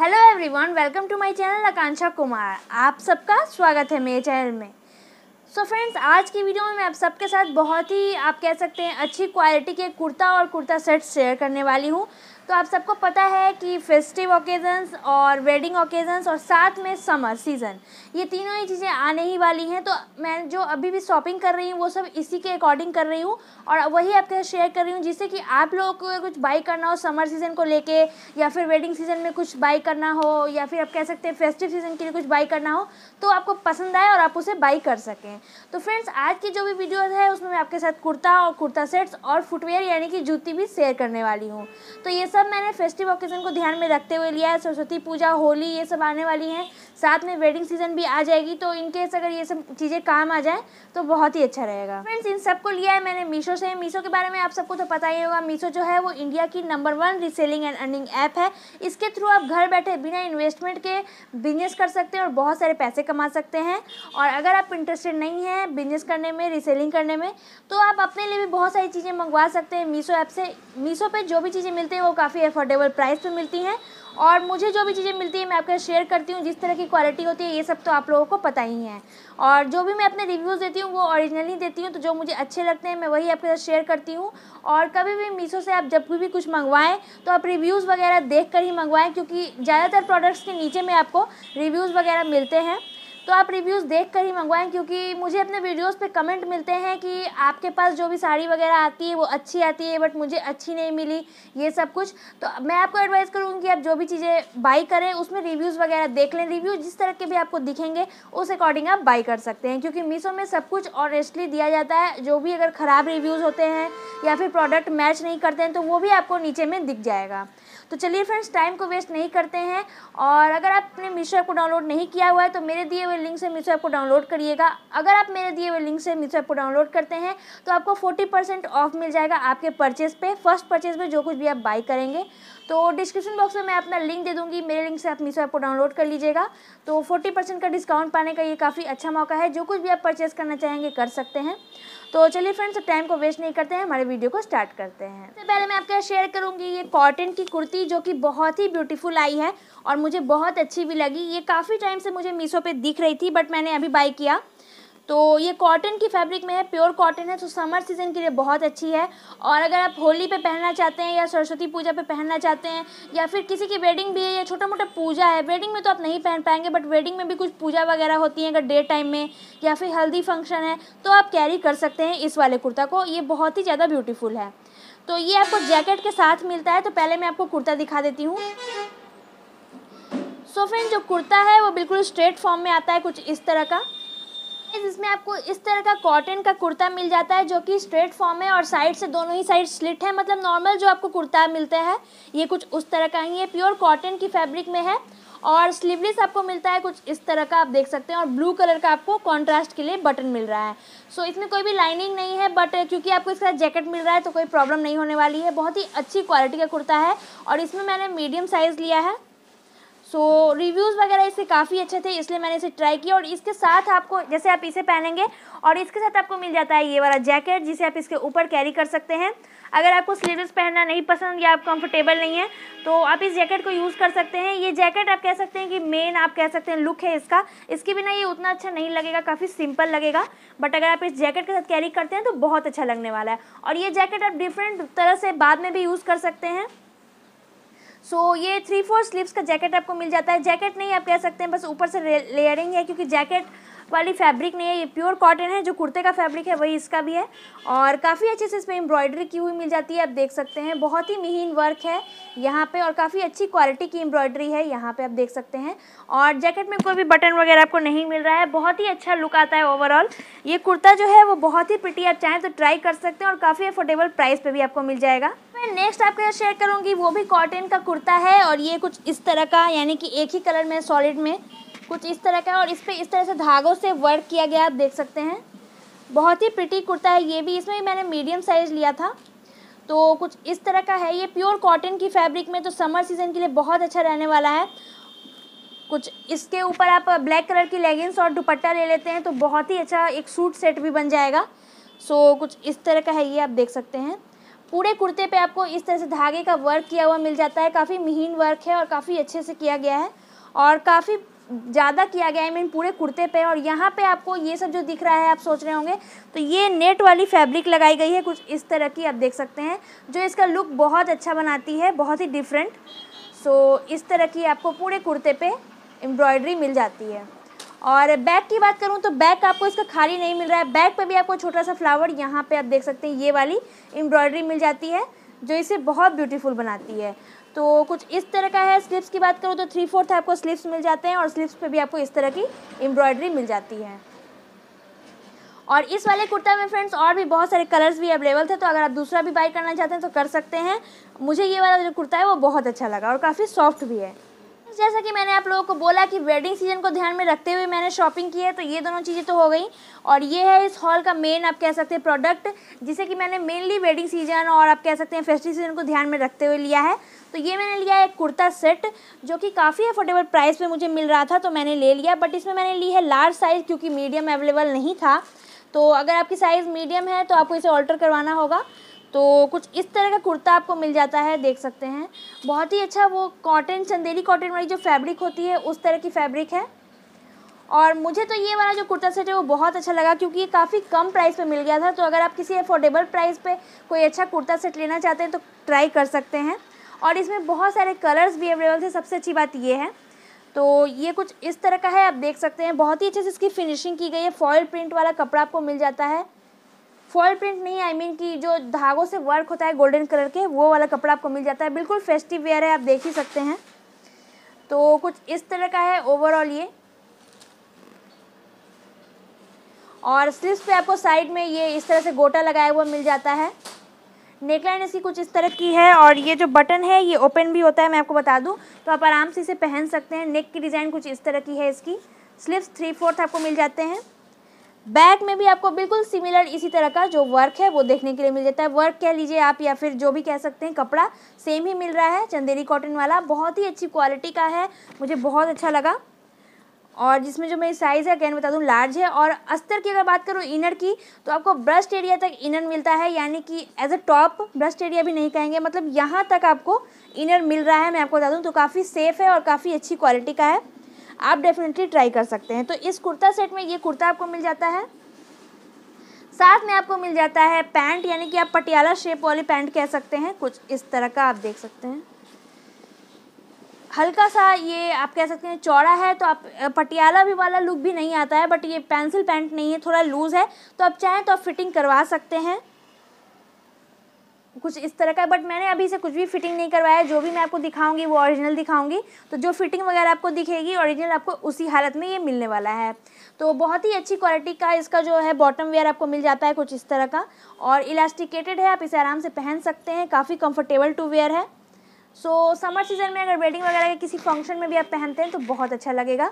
hello everyone welcome to my channel Akanksha Kumar आप सबका स्वागत है मेरे चैनल में सो so फ्रेंड्स आज की वीडियो में मैं आप सबके साथ बहुत ही आप कह सकते हैं अच्छी क्वालिटी के कुर्ता और कुर्ता सेट शेयर करने वाली हूँ तो आप सबको पता है कि फेस्टिव ओकेजन्स और वेडिंग ओकेजन्स और साथ में समर सीज़न ये तीनों ही चीज़ें आने ही वाली हैं तो मैं जो अभी भी शॉपिंग कर रही हूँ वो सब इसी के अकॉर्डिंग कर रही हूँ और वही आपके साथ शेयर कर रही हूँ जिससे कि आप लोगों को कुछ बाई करना हो समर सीज़न को लेके या फिर वेडिंग सीज़न में कुछ बाई करना हो या फिर आप कह सकते हैं फेस्टिव सीज़न के लिए कुछ बाई करना हो तो आपको पसंद आए और आप उसे बाई कर सकें तो फ्रेंड्स आज की जो भी वीडियोज़ है उसमें मैं आपके साथ कुर्ता और कुर्ता सेट्स और फुटवेयर यानी कि जूती भी शेयर करने वाली हूँ तो ये सब सब मैंने फेस्टिव ओकेजन को ध्यान में रखते हुए लिया है सरस्वती पूजा होली ये सब आने वाली हैं साथ में वेडिंग सीजन भी आ जाएगी तो इनकेस अगर ये सब चीज़ें काम आ जाएँ तो बहुत ही अच्छा रहेगा फ्रेंड्स इन सबको लिया है मैंने मीशो से मीशो के बारे में आप सबको तो पता ही होगा मीशो जो है वो इंडिया की number one reselling and earning app है इसके थ्रू आप घर बैठे बिना इन्वेस्टमेंट के बिजनेस कर सकते हैं और बहुत सारे पैसे कमा सकते हैं और अगर आप इंटरेस्टेड नहीं हैं बिजनेस करने में रीसेलिंग करने में तो आप अपने लिए भी बहुत सारी चीज़ें मंगवा सकते हैं मीशो ऐप से मीशो पर जो भी चीज़ें मिलती हैं वो काफ़ी काफ़ी अफोर्डेबल प्राइस पे मिलती हैं और मुझे जो भी चीज़ें मिलती है मैं आपके शेयर करती हूँ जिस तरह की क्वालिटी होती है ये सब तो आप लोगों को पता ही है और जो भी मैं अपने रिव्यूज़ देती हूँ वो ओरिजिनली देती हूँ तो जो मुझे अच्छे लगते हैं मैं वही आपके साथ शेयर करती हूँ और कभी भी मीशो से आप जब भी कुछ मंगवाएं तो आप रिव्यूज़ वगैरह देख कर ही मंगवाएँ क्योंकि ज़्यादातर प्रोडक्ट्स के नीचे में आपको रिव्यूज़ वगैरह मिलते हैं तो आप रिव्यूज़ देख कर ही मंगवाएं क्योंकि मुझे अपने वीडियोस पे कमेंट मिलते हैं कि आपके पास जो भी साड़ी वगैरह आती है वो अच्छी आती है बट मुझे अच्छी नहीं मिली ये सब कुछ तो मैं आपको एडवाइस करूँगी कि आप जो भी चीज़ें बाई करें उसमें रिव्यूज़ वगैरह देख लें रिव्यू जिस तरह के भी आपको दिखेंगे उस अकॉर्डिंग आप बाई कर सकते हैं क्योंकि मीसो में सब कुछ ऑनेस्टली दिया जाता है जो भी अगर ख़राब रिव्यूज़ होते हैं या फिर प्रोडक्ट मैच नहीं करते हैं तो वो भी आपको नीचे में दिख जाएगा तो चलिए फ्रेंड्स टाइम को वेस्ट नहीं करते हैं और अगर आपने मीशो ऐप को डाउनलोड नहीं किया हुआ है तो मेरे दिए हुए लिंक से मीशो ऐप को डाउनलोड करिएगा अगर आप मेरे दिए हुए लिंक से मीशो ऐप को डाउनलोड करते हैं तो आपको फोर्टी ऑफ मिल जाएगा आपके परचेज़ पर फर्स्ट परचेज़ पर जो कुछ भी आप बाई करेंगे तो डिस्क्रिप्शन बॉक्स में मैं अपना लिंक दे दूँगी मेरे लिंक से आप मीशो ऐप को डाउनलोड कर लीजिएगा तो फोर्टी परसेंट का डिस्काउंट पाने का ये काफ़ी अच्छा मौका है जो कुछ भी आप परचेज़ करना चाहेंगे कर सकते हैं तो चलिए फ्रेंड्स अब टाइम को वेस्ट नहीं करते हैं हमारे वीडियो को स्टार्ट करते हैं सबसे पहले मैं आपके शेयर करूँगी ये कॉटन की कुर्ती जो कि बहुत ही ब्यूटीफुल आई है और मुझे बहुत अच्छी भी लगी ये काफ़ी टाइम से मुझे मीशो पर दिख रही थी बट मैंने अभी बाई किया तो ये कॉटन की फैब्रिक में है प्योर कॉटन है तो समर सीज़न के लिए बहुत अच्छी है और अगर आप होली पे पहनना चाहते हैं या सरस्वती पूजा पे पहनना चाहते हैं या फिर किसी की वेडिंग भी है या छोटा मोटा पूजा है वेडिंग में तो आप नहीं पहन पाएंगे बट वेडिंग में भी कुछ पूजा वगैरह होती है अगर डे टाइम में या फिर हल्दी फंक्शन है तो आप कैरी कर सकते हैं इस वाले कुर्ता को ये बहुत ही ज़्यादा ब्यूटीफुल है तो ये आपको जैकेट के साथ मिलता है तो पहले मैं आपको कुर्ता दिखा देती हूँ सो फ्रेंड जो कुर्ता है वो बिल्कुल स्ट्रेट फॉर्म में आता है कुछ इस तरह का इसमें आपको इस तरह का कॉटन का कुर्ता मिल जाता है जो कि स्ट्रेट फॉर्म है और साइड से दोनों ही साइड स्लिट है मतलब नॉर्मल जो आपको कुर्ता मिलता है ये कुछ उस तरह का ही है प्योर कॉटन की फैब्रिक में है और स्लीवलेस आपको मिलता है कुछ इस तरह का आप देख सकते हैं और ब्लू कलर का आपको कॉन्ट्रास्ट के लिए बटन मिल रहा है सो so, इसमें कोई भी लाइनिंग नहीं है बट क्योंकि आपको इसका जैकेट मिल रहा है तो कोई प्रॉब्लम नहीं होने वाली है बहुत ही अच्छी क्वालिटी का कुर्ता है और इसमें मैंने मीडियम साइज़ लिया है सो रिव्यूज़ वगैरह इसके काफ़ी अच्छे थे इसलिए मैंने इसे ट्राई किया और इसके साथ आपको जैसे आप इसे पहनेंगे और इसके साथ आपको मिल जाता है ये वाला जैकेट जिसे आप इसके ऊपर कैरी कर सकते हैं अगर आपको स्लीवलेस पहनना नहीं पसंद या आप कंफर्टेबल नहीं है तो आप इस जैकेट को यूज़ कर सकते हैं ये जैकेट आप कह सकते हैं कि मेन आप कह सकते हैं लुक है इसका इसके बिना ये उतना अच्छा नहीं लगेगा काफ़ी सिंपल लगेगा बट अगर आप इस जैकेट के साथ कैरी करते हैं तो बहुत अच्छा लगने वाला है और ये जैकेट आप डिफरेंट तरह से बाद में भी यूज़ कर सकते हैं सो so, ये थ्री फोर स्लीव्स का जैकेट आपको मिल जाता है जैकेट नहीं आप कह सकते हैं बस ऊपर से लेयरिंग है क्योंकि जैकेट वाली फैब्रिक नहीं है ये प्योर कॉटन है जो कुर्ते का फैब्रिक है वही इसका भी है और काफ़ी अच्छे से इसमें एम्ब्रॉयडरी की हुई मिल जाती है आप देख सकते हैं बहुत ही महीन वर्क है यहाँ पे और काफ़ी अच्छी क्वालिटी की एम्ब्रॉयडरी है यहाँ पे आप देख सकते हैं और जैकेट में कोई भी बटन वगैरह आपको नहीं मिल रहा है बहुत ही अच्छा लुक आता है ओवरऑल ये कुर्ता जो है वो बहुत ही पिटी आप चाहें तो ट्राई कर सकते हैं और काफ़ी अफोर्डेबल प्राइस पर भी आपको मिल जाएगा फ्रेंड नेक्स्ट आपके शेयर करूँगी वो भी कॉटन का कुर्ता है और ये कुछ इस तरह का यानी कि एक ही कलर में सॉलिड में कुछ इस तरह का और इस पर इस तरह से धागों से वर्क किया गया आप देख सकते हैं बहुत ही प्रिटी कुर्ता है ये भी इसमें भी मैंने मीडियम साइज़ लिया था तो कुछ इस तरह का है ये प्योर कॉटन की फैब्रिक में तो समर सीज़न के लिए बहुत अच्छा रहने वाला है कुछ इसके ऊपर आप ब्लैक कलर की लेगिंग्स और दुपट्टा ले लेते हैं तो बहुत ही अच्छा एक सूट सेट भी बन जाएगा सो कुछ इस तरह का है ये आप देख सकते हैं पूरे कुर्ते पे आपको इस तरह से धागे का वर्क किया हुआ मिल जाता है काफ़ी महीन वर्क है और काफ़ी अच्छे से किया गया है और काफ़ी ज़्यादा किया गया है मीन पूरे कुर्ते पे और यहाँ पे आपको ये सब जो दिख रहा है आप सोच रहे होंगे तो ये नेट वाली फैब्रिक लगाई गई है कुछ इस तरह की आप देख सकते हैं जो इसका लुक बहुत अच्छा बनाती है बहुत ही डिफरेंट सो इस तरह की आपको पूरे कुर्ते पे एम्ब्रॉयडरी मिल जाती है और बैक की बात करूँ तो बैक आपको इसका खाली नहीं मिल रहा है बैक पर भी आपको छोटा सा फ्लावर यहाँ पर आप देख सकते हैं ये वाली एम्ब्रॉयडरी मिल जाती है जो इसे बहुत ब्यूटीफुल बनाती है तो कुछ इस तरह का है स्लिप्स की बात करूँ तो थ्री फोर्थ आपको स्लिप्स मिल जाते हैं और स्लिप्स पे भी आपको इस तरह की एम्ब्रॉयडरी मिल जाती है और इस वाले कुर्ता में फ्रेंड्स और भी बहुत सारे कलर्स भी अवेलेबल थे तो अगर आप दूसरा भी बाई करना चाहते हैं तो कर सकते हैं मुझे ये वाला जो कुर्ता है वो बहुत अच्छा लगा और काफ़ी सॉफ्ट भी है तो जैसा कि मैंने आप लोगों को बोला कि वेडिंग सीजन को ध्यान में रखते हुए मैंने शॉपिंग की है तो ये दोनों चीज़ें तो हो गई और ये है इस हॉल का मेन आप कह सकते हैं प्रोडक्ट जिसे कि मैंने मेनली वेडिंग सीजन और आप कह सकते हैं फेस्टिव सीजन को ध्यान में रखते हुए लिया है तो ये मैंने लिया है एक कुर्ता सेट जो कि काफ़ी अफोर्डेबल प्राइस पर मुझे मिल रहा था तो मैंने ले लिया बट इसमें मैंने ली है लार्ज साइज़ क्योंकि मीडियम अवेलेबल नहीं था तो अगर आपकी साइज़ मीडियम है तो आपको इसे ऑल्टर करवाना होगा तो कुछ इस तरह का कुर्ता आपको मिल जाता है देख सकते हैं बहुत ही अच्छा वो कॉटन चंदेरी कॉटन वाली जो फैब्रिक होती है उस तरह की फैब्रिक है और मुझे तो ये वाला जो कुर्ता सेट है वो बहुत अच्छा लगा क्योंकि ये काफ़ी कम प्राइस पे मिल गया था तो अगर आप किसी अफोर्डेबल प्राइस पे कोई अच्छा कुर्ता सेट लेना चाहते हैं तो ट्राई कर सकते हैं और इसमें बहुत सारे कलर्स भी अवेलेबल थे सबसे अच्छी बात ये है तो ये कुछ इस तरह का है आप देख सकते हैं बहुत ही अच्छे से इसकी फिनिशिंग की गई है फॉयल प्रिंट वाला कपड़ा आपको मिल जाता है फॉल प्रिंट नहीं आई I मीन mean कि जो धागों से वर्क होता है गोल्डन कलर के वो वाला कपड़ा आपको मिल जाता है बिल्कुल फेस्टिव वेयर है आप देख ही सकते हैं तो कुछ इस तरह का है ओवरऑल ये और स्लिप्स पे आपको साइड में ये इस तरह से गोटा लगाया हुआ मिल जाता है नेकलाइन इसकी कुछ इस तरह की है और ये जो बटन है ये ओपन भी होता है मैं आपको बता दूं तो आप आराम से इसे पहन सकते हैं नेक की डिज़ाइन कुछ इस तरह की है इसकी स्लीव्स थ्री फोर्थ आपको मिल जाते हैं बैक में भी आपको बिल्कुल सिमिलर इसी तरह का जो वर्क है वो देखने के लिए मिल जाता है वर्क कह लीजिए आप या फिर जो भी कह सकते हैं कपड़ा सेम ही मिल रहा है चंदेरी कॉटन वाला बहुत ही अच्छी क्वालिटी का है मुझे बहुत अच्छा लगा और जिसमें जो मेरी साइज़ है कहना बता दूँ लार्ज है और अस्तर की अगर बात करूँ इनर की तो आपको ब्रस्ट एरिया तक इनर मिलता है यानी कि as a top breast area भी नहीं कहेंगे मतलब यहाँ तक आपको इनर मिल रहा है मैं आपको बता दूँ तो काफ़ी सेफ़ है और काफ़ी अच्छी क्वालिटी का है आप डेफिनेटली ट्राई कर सकते हैं तो इस कुर्ता सेट में ये कुर्ता आपको मिल जाता है साथ में आपको मिल जाता है पैंट यानी कि आप पटियाला शेप वाली पैंट कह सकते हैं कुछ इस तरह का आप देख सकते हैं हल्का सा ये आप कह सकते हैं चौड़ा है तो आप पटियाला भी वाला लुक भी नहीं आता है बट ये पेंसिल पैंट नहीं है थोड़ा लूज़ है तो आप चाहें तो आप फिटिंग करवा सकते हैं कुछ इस तरह का है बट मैंने अभी से कुछ भी फिटिंग नहीं करवाया है जो भी मैं आपको दिखाऊंगी वो ओरिजिनल दिखाऊंगी तो जो फिटिंग वगैरह आपको दिखेगी ओरिजिनल आपको उसी हालत में ये मिलने वाला है तो बहुत ही अच्छी क्वालिटी का इसका जो है बॉटम वेयर आपको मिल जाता है कुछ इस तरह का और इलास्टिकेटेड है आप इसे आराम से पहन सकते हैं काफ़ी कम्फर्टेबल टू वेयर है सो समर सीज़न में अगर वेडिंग वगैरह के किसी फंक्शन में भी आप पहनते हैं तो बहुत अच्छा लगेगा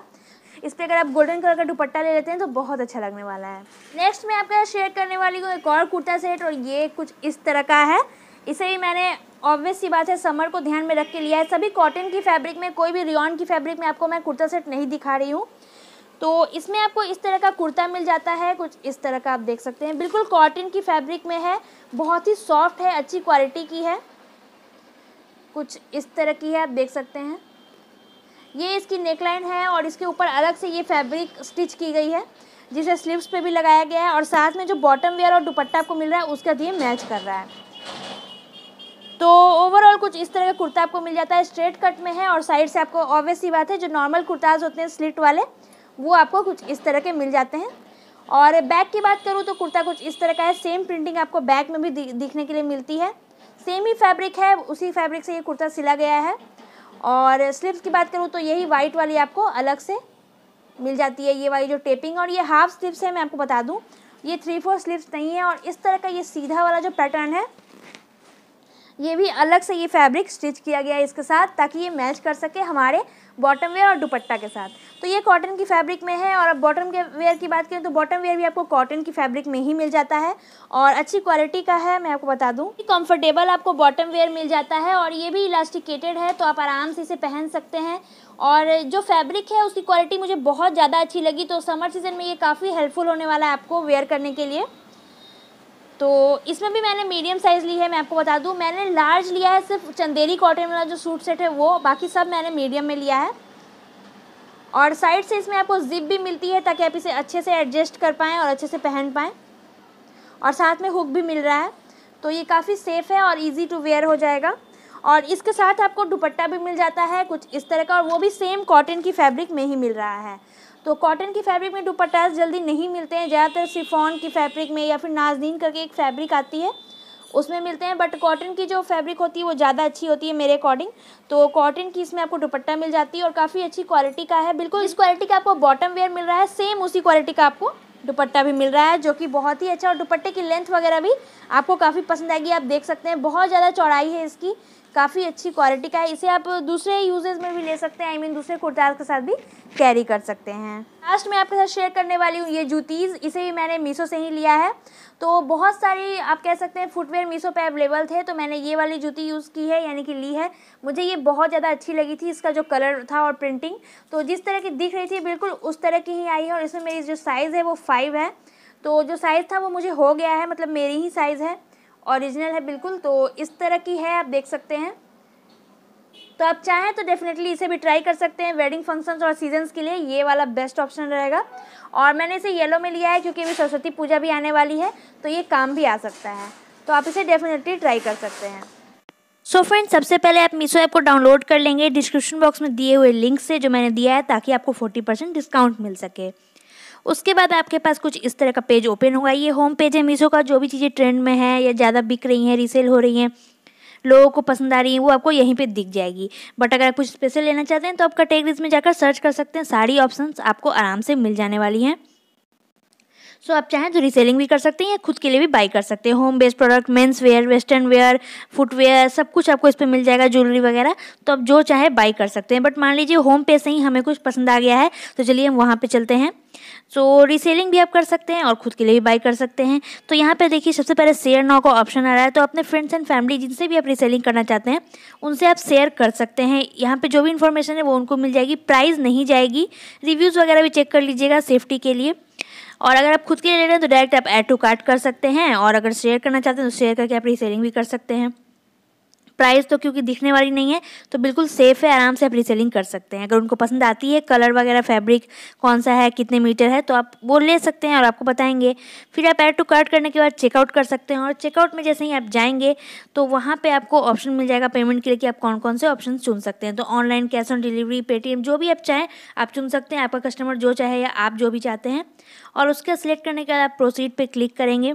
इस पर अगर आप गोल्डन कलर का दुपट्टा ले लेते हैं तो बहुत अच्छा लगने वाला है नेक्स्ट मैं आपके शेयर करने वाली हूँ एक और कुर्ता सेट और ये कुछ इस तरह का है इसे ही मैंने ऑब्वियस सी बात है समर को ध्यान में रख के लिया है सभी कॉटन की फैब्रिक में कोई भी रियॉन की फैब्रिक में आपको मैं कुर्ता सेट नहीं दिखा रही हूँ तो इसमें आपको इस तरह का कुर्ता मिल जाता है कुछ इस तरह का आप देख सकते हैं बिल्कुल कॉटन की फैब्रिक में है बहुत ही सॉफ्ट है अच्छी क्वालिटी की है कुछ इस तरह की है आप देख सकते हैं ये इसकी नेकलाइन है और इसके ऊपर अलग से ये फैब्रिक स्टिच की गई है जिसे स्लीव्स पे भी लगाया गया है और साथ में जो बॉटम वेयर और दुपट्टा आपको मिल रहा है उसका भी मैच कर रहा है तो ओवरऑल कुछ इस तरह का कुर्ता आपको मिल जाता है स्ट्रेट कट में है और साइड से आपको ऑब्वियस ही बात है जो नॉर्मल कुर्ताज होते हैं स्लिट वाले वो आपको कुछ इस तरह के मिल जाते हैं और बैक की बात करूँ तो कुर्ता कुछ इस तरह का है सेम प्रिंटिंग आपको बैक में भी दिखने के लिए मिलती है सेम ही फैब्रिक है उसी फैब्रिक से ये कुर्ता सिला गया है और स्लिप्स की बात करूँ तो यही वाइट वाली आपको अलग से मिल जाती है ये वाली जो टेपिंग और ये हाफ स्लिप्स है मैं आपको बता दूँ ये थ्री फोर स्लीव्स नहीं है और इस तरह का ये सीधा वाला जो पैटर्न है ये भी अलग से ये फैब्रिक स्टिच किया गया है इसके साथ ताकि ये मैच कर सके हमारे बॉटम वेयर और दुपट्टा के साथ तो ये कॉटन की फैब्रिक में है और अब बॉटम के वेयर की बात करें तो बॉटम वेयर भी आपको कॉटन की फैब्रिक में ही मिल जाता है और अच्छी क्वालिटी का है मैं आपको बता दूँ कंफर्टेबल आपको बॉटम वेयर मिल जाता है और ये भी इलास्टिकेटेड है तो आप आराम से इसे पहन सकते हैं और जो फैब्रिक है उसकी क्वालिटी मुझे बहुत ज़्यादा अच्छी लगी तो समर सीज़न में ये काफ़ी हेल्पफुल होने वाला है आपको वेयर करने के लिए तो इसमें भी मैंने मीडियम साइज़ ली है मैं आपको बता दूँ मैंने लार्ज लिया है सिर्फ चंदेरी कॉटन वाला जो सूट सेट है वो बाकी सब मैंने मीडियम में लिया है और साइड से इसमें आपको जिप भी मिलती है ताकि आप इसे अच्छे से एडजस्ट कर पाएँ और अच्छे से पहन पाएँ और साथ में हुक भी मिल रहा है तो ये काफ़ी सेफ़ है और ईज़ी टू वेयर हो जाएगा और इसके साथ आपको दुपट्टा भी मिल जाता है कुछ इस तरह का और वो भी सेम कॉटन की फैब्रिक में ही मिल रहा है तो कॉटन की फैब्रिक में दुपट्टास जल्दी नहीं मिलते हैं ज़्यादातर सिफोन की फैब्रिक में या फिर नाजदीन करके एक फैब्रिक आती है उसमें मिलते हैं बट कॉटन की जो फैब्रिक होती है वो ज़्यादा अच्छी होती है मेरे अकॉर्डिंग तो कॉटन की इसमें आपको दुपट्टा मिल जाती है और काफ़ी अच्छी क्वालिटी का है बिल्कुल इस क्वालिटी का आपको बॉटम वेयर मिल रहा है सेम उसी क्वालिटी का आपको दुपट्टा भी मिल रहा है जो कि बहुत ही अच्छा और दुपट्टे की लेंथ वगैरह भी आपको काफ़ी पसंद आएगी आप देख सकते हैं बहुत ज़्यादा चौड़ाई है इसकी काफ़ी अच्छी क्वालिटी का है इसे आप दूसरे यूजेज में भी ले सकते हैं आई I मीन mean, दूसरे कुर्ताज के साथ भी कैरी कर सकते हैं लास्ट में आपके साथ शेयर करने वाली हूँ ये जूतीज़ इसे भी मैंने मीशो से ही लिया है तो बहुत सारी आप कह सकते हैं फुटवेयर मीशो पे अवेलेबल थे तो मैंने ये वाली जूती यूज़ की है यानी कि ली है मुझे ये बहुत ज़्यादा अच्छी लगी थी इसका जो कलर था और प्रिंटिंग तो जिस तरह की दिख रही थी बिल्कुल उस तरह की ही आई है और इसमें मेरी जो साइज़ है वो फाइव है तो जो साइज़ था वो मुझे हो गया है मतलब मेरी ही साइज़ है ओरिजिनल है बिल्कुल तो इस तरह की है आप देख सकते हैं तो आप चाहें तो डेफिनेटली इसे भी ट्राई कर सकते हैं वेडिंग फंक्शंस और सीजन्स के लिए ये वाला बेस्ट ऑप्शन रहेगा और मैंने इसे येलो में लिया है क्योंकि अभी सरस्वती पूजा भी आने वाली है तो ये काम भी आ सकता है तो आप इसे डेफिनेटली ट्राई कर सकते हैं सो so फ्रेंड्स सबसे पहले आप मीशो ऐप को डाउनलोड कर लेंगे डिस्क्रिप्शन बॉक्स में दिए हुए लिंक से जो मैंने दिया है ताकि आपको 40 परसेंट डिस्काउंट मिल सके उसके बाद आपके पास कुछ इस तरह का पेज ओपन होगा ये होम पेज है मीशो का जो भी चीज़ें ट्रेंड में है या ज़्यादा बिक रही हैं रीसेल हो रही हैं लोगों को पसंद आ रही है वो आपको यहीं पे दिख जाएगी बट अगर आप कुछ स्पेशल लेना चाहते हैं तो आप कैटेगरीज में जाकर सर्च कर सकते हैं सारी ऑप्शंस आपको आराम से मिल जाने वाली हैं सो आप चाहें तो रीसेलिंग भी कर सकते हैं या खुद के लिए भी बाई कर सकते हैं home based product men's wear western wear footwear सब कुछ आपको इस पर मिल जाएगा ज्वेलरी वगैरह तो आप जो चाहे बाई कर सकते हैं बट मान लीजिए होम पे से ही हमें कुछ पसंद आ गया है तो चलिए हम वहाँ पर चलते हैं सो so, रीसेलिंग भी आप कर सकते हैं और खुद के लिए भी बाई कर सकते हैं तो यहाँ पे देखिए सबसे पहले शेयर नाउ का ऑप्शन आ रहा है तो अपने फ्रेंड्स एंड फैमिली जिनसे भी आप रीसेलिंग करना चाहते हैं उनसे आप शेयर कर सकते हैं यहाँ पे जो भी इन्फॉर्मेशन है वो उनको मिल जाएगी प्राइस नहीं जाएगी रिव्यूज़ वगैरह भी चेक कर लीजिएगा सेफ्टी के लिए और अगर आप खुद के लिए ले रहे हैं तो डायरेक्ट आप ऐड टू कार्ट कर सकते हैं और अगर शेयर करना चाहते हैं तो शेयर करके आप रीसेलिंग भी कर सकते हैं प्राइस तो क्योंकि दिखने वाली नहीं है तो बिल्कुल सेफ़ है आराम से आप रीसेलिंग कर सकते हैं अगर उनको पसंद आती है कलर वगैरह फैब्रिक कौन सा है कितने मीटर है तो आप वो ले सकते हैं और आपको बताएंगे फिर आप एड टू कार्ट करने के बाद चेकआउट कर सकते हैं और चेकआउट में जैसे ही आप जाएंगे तो वहाँ पर आपको ऑप्शन मिल जाएगा पेमेंट के लिए कि आप कौन कौन से ऑप्शन चुन सकते हैं तो online cash on delivery Paytm जो भी आप चाहें आप चुन सकते हैं आपका कस्टमर जो चाहे या आप जो भी चाहते हैं और उसका सिलेक्ट करने के बाद आप प्रोसीड पर क्लिक करेंगे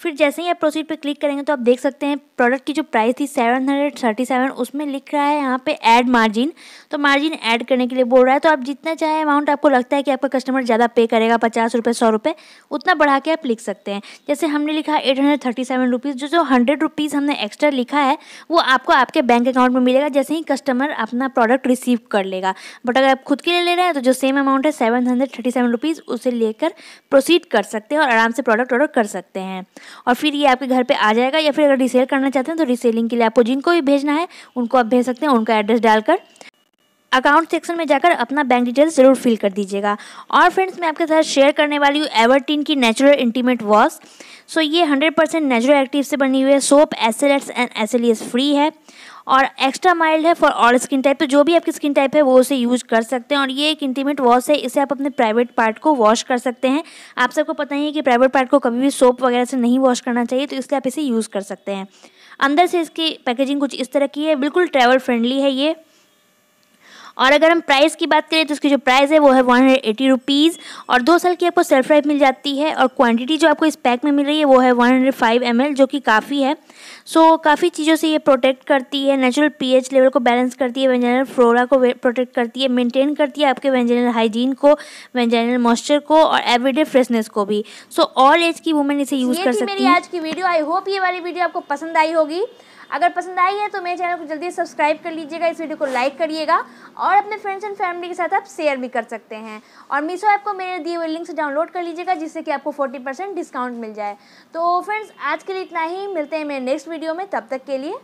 फिर जैसे ही आप प्रोसीड पे क्लिक करेंगे तो आप देख सकते हैं प्रोडक्ट की जो प्राइस थी सेवन हंड्रेड थर्टी सेवन उसमें लिख रहा है यहाँ पे ऐड मार्जिन तो मार्जिन ऐड करने के लिए बोल रहा है तो आप जितना चाहे अमाउंट आपको लगता है कि आपका कस्टमर ज़्यादा पे करेगा पचास रुपये सौ रुपये उतना बढ़ा के आप लिख सकते हैं जैसे हमने लिखा eight hundred thirty seven rupees जो जो हंड्रेड रुपीज़ हमने एक्स्ट्रा लिखा है वो आपको आपके बैंक अकाउंट में मिलेगा जैसे ही कस्टमर अपना प्रोडक्ट रिसीव कर लेगा बट अगर आप खुद के लिए ले रहे हैं तो जो सेम अमाउंट है seven hundred thirty seven rupees उसे लेकर प्रोसीड कर सकते हैं और आराम से प्रोडक्ट ऑर्डर कर सकते हैं और फिर ये आपके घर पे आ जाएगा या फिर अगर रिसेल करना चाहते हैं तो रिसेलिंग के लिए आपको जिनको भी भेजना है उनको आप भेज सकते हैं उनका एड्रेस डालकर अकाउंट सेक्शन में जाकर अपना बैंक डिटेल्स ज़रूर फिल कर दीजिएगा और फ्रेंड्स मैं आपके साथ शेयर करने वाली हूँ एवरटीन की नेचुरल इंटीमेट वॉश सो ये 100% परसेंट नेचुरल एक्टिव से बनी हुई है soap SLS and SLES free है और एक्स्ट्रा माइल्ड है फॉर ऑल स्किन टाइप तो जो भी आपकी स्किन टाइप है वो उसे यूज कर सकते हैं और ये एक इंटीमेट वॉश है इसे आप अपने प्राइवेट पार्ट को वॉश कर सकते हैं आप सबको पता ही है कि प्राइवेट पार्ट को कभी भी सोप वगैरह से नहीं वॉश करना चाहिए तो इसलिए आप इसे यूज़ कर सकते हैं अंदर से इसकी पैकेजिंग कुछ इस तरह की है बिल्कुल ट्रैवल फ्रेंडली है ये और अगर हम प्राइस की बात करें तो इसकी जो प्राइस है वो है वन हंड्रेड एटी रुपीज़ और दो साल की आपको सेल्फ लाइफ मिल जाती है और क्वांटिटी जो आपको इस पैक में मिल रही है वो है one hundred five M L जो कि काफ़ी है सो so, काफ़ी चीज़ों से ये प्रोटेक्ट करती है नेचुरल पीएच लेवल को बैलेंस करती है वेंजनल फ्लोरा को प्रोटेक्ट करती है मेंटेन करती है आपके वेंजनल हाइजीन को वेंजाइनल मॉइस्चर को और एवरीडे फ्रेशनेस को भी सो ऑल एज की वुमेन इसे यूज़ कर सकती है मेरी आज की वीडियो आई होप ये वाली वीडियो आपको पसंद आई होगी अगर पसंद आई है तो मेरे चैनल को जल्दी सब्सक्राइब कर लीजिएगा इस वीडियो को लाइक करिएगा और अपने फ्रेंड्स एंड फैमिली के साथ आप शेयर भी कर सकते हैं और मीशो ऐप को मेरे दिए हुए लिंक से डाउनलोड कर लीजिएगा जिससे कि आपको फोर्टी डिस्काउंट मिल जाए तो फ्रेंड्स आज के लिए इतना ही मिलते हैं मेरे नेक्स्ट वीडियो में तब तक के लिए